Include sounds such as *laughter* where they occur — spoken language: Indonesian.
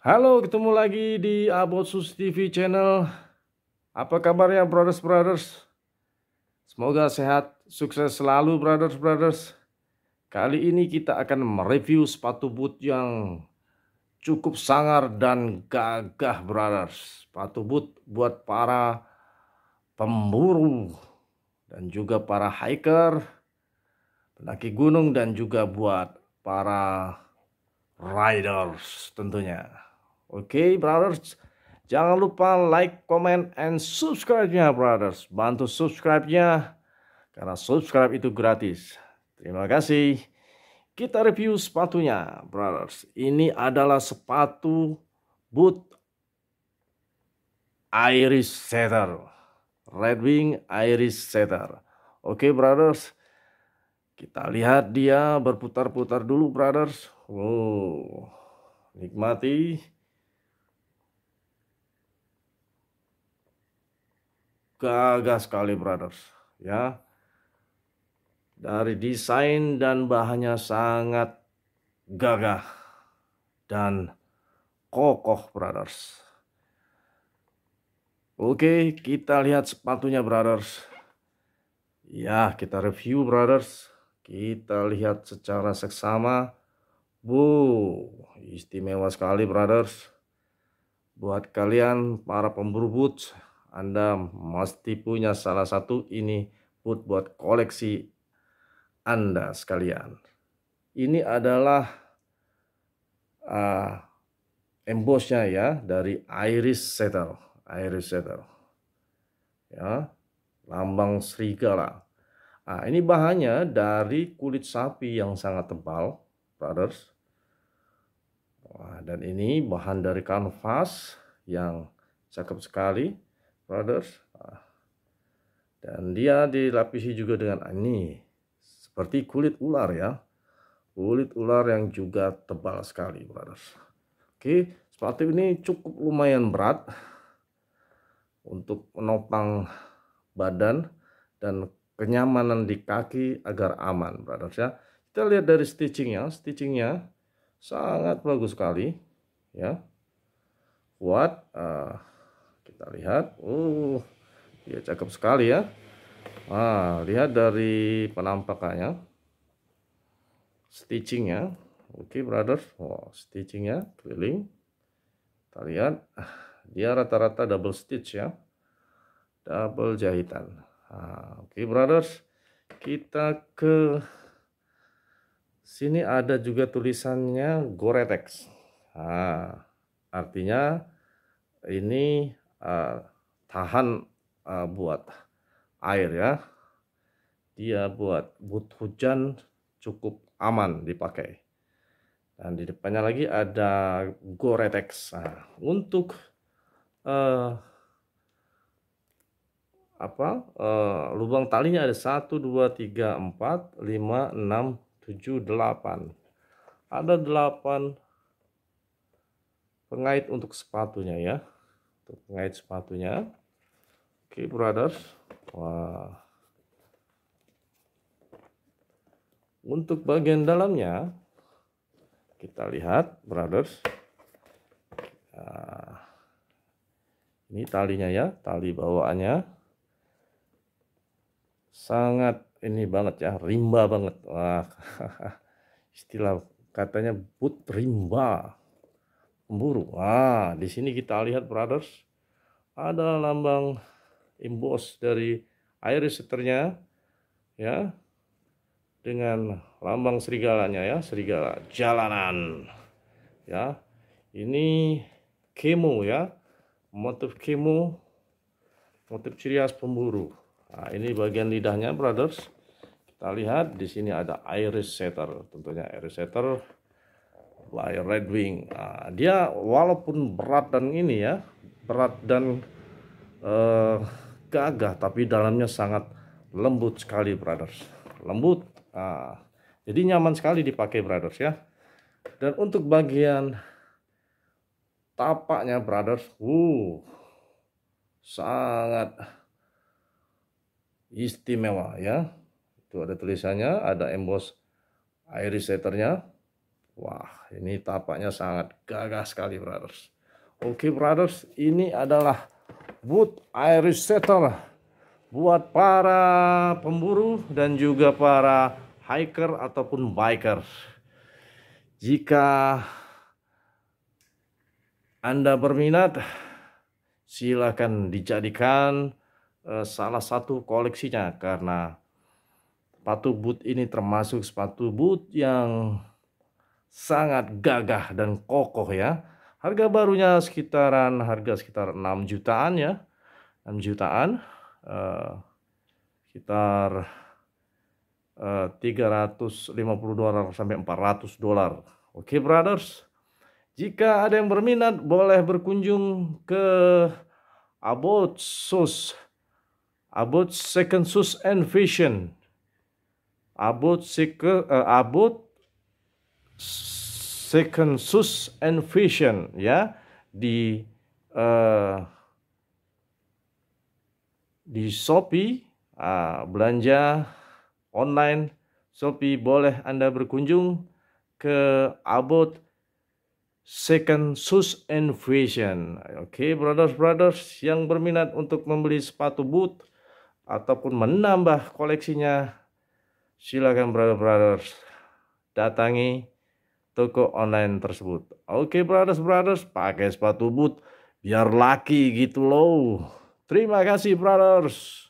Halo, ketemu lagi di Abotsus TV channel. Apa kabarnya brothers brothers? Semoga sehat, sukses selalu brothers brothers. Kali ini kita akan mereview sepatu boot yang cukup sangar dan gagah brothers. Sepatu boot buat para pemburu dan juga para hiker, pendaki gunung dan juga buat para riders tentunya. Oke, okay, brothers. Jangan lupa like, comment, and subscribe-nya, brothers. Bantu subscribe-nya, karena subscribe itu gratis. Terima kasih. Kita review sepatunya, brothers. Ini adalah sepatu boot Irish Setter. Red Wing Irish Setter. Oke, okay, brothers. Kita lihat dia berputar-putar dulu, brothers. Wow. Nikmati. gagah sekali brothers ya dari desain dan bahannya sangat gagah dan kokoh brothers Oke kita lihat sepatunya brothers ya kita review brothers kita lihat secara seksama Wow, istimewa sekali brothers. Buat kalian para pemburu boots anda mesti punya salah satu ini put buat koleksi Anda sekalian. Ini adalah uh, embossnya ya dari iris setter, iris setter. Ya, lambang serigala. Nah, ini bahannya dari kulit sapi yang sangat tebal, brothers. Wah, dan ini bahan dari kanvas yang cakep sekali. Brothers. Ah. Dan dia dilapisi juga dengan ini. Seperti kulit ular ya. Kulit ular yang juga tebal sekali Brothers. Oke, sepatu ini cukup lumayan berat. Untuk menopang badan dan kenyamanan di kaki agar aman Brothers ya. Kita lihat dari stitchingnya. Stitchingnya sangat bagus sekali. Ya. Kuat. Uh, ah, kita lihat. Uh, dia cakep sekali ya. Wah, lihat dari penampakannya. stitchingnya, Oke, okay, brothers oh stitchingnya, ya, keliling. Kita lihat. Ah, dia rata-rata double stitch ya. Double jahitan. Nah, Oke, okay, brothers. Kita ke sini ada juga tulisannya Goretex. ah artinya ini uh, tahan uh, buat air ya dia buat but hujan cukup aman dipakai dan di depannya lagi ada Goretex nah, untuk uh, apa uh, lubang talinya ada 1 2 3 4 5 6 7 8 ada 8 pengait untuk sepatunya ya untuk mengait sepatunya oke okay, brothers wah untuk bagian dalamnya kita lihat brothers nah, ini talinya ya tali bawaannya sangat ini banget ya rimba banget wah *laughs* istilah katanya but rimba pemburu. Wah, di sini kita lihat brothers ada lambang emboss dari air seternya ya dengan lambang serigalanya ya, serigala jalanan. Ya. Ini kemo ya. Motif kemo motif ciri khas pemburu. Nah, ini bagian lidahnya brothers. Kita lihat di sini ada iris setter, tentunya iris setter Lion Red Wing. Nah, dia walaupun berat dan ini ya, berat dan uh, gagah, tapi dalamnya sangat lembut sekali, brothers. Lembut. Nah, jadi nyaman sekali dipakai, brothers ya. Dan untuk bagian tapaknya, brothers, Uh, sangat istimewa ya. Itu ada tulisannya, ada emboss iris Setternya. Wah, ini tapaknya sangat gagah sekali, brothers. Oke, okay, brothers, ini adalah wood Irish setter buat para pemburu dan juga para hiker ataupun biker. Jika Anda berminat, silakan dijadikan eh, salah satu koleksinya karena sepatu boot ini termasuk sepatu boot yang sangat gagah dan kokoh ya. Harga barunya sekitaran harga sekitar 6 jutaan ya. 6 jutaan uh, sekitar eh, uh, 350 dolar sampai 400 dolar. Oke okay, brothers. Jika ada yang berminat boleh berkunjung ke Sus. Abot Second Sus and Vision Abot Second uh, eh, Abot second sus and vision ya di uh, di Shopee uh, belanja online Shopee boleh Anda berkunjung ke about second shoes and vision oke okay, brothers brothers yang berminat untuk membeli sepatu boot ataupun menambah koleksinya silakan brother brothers datangi toko online tersebut. Oke okay, brothers brothers, pakai sepatu boot biar laki gitu loh. Terima kasih brothers.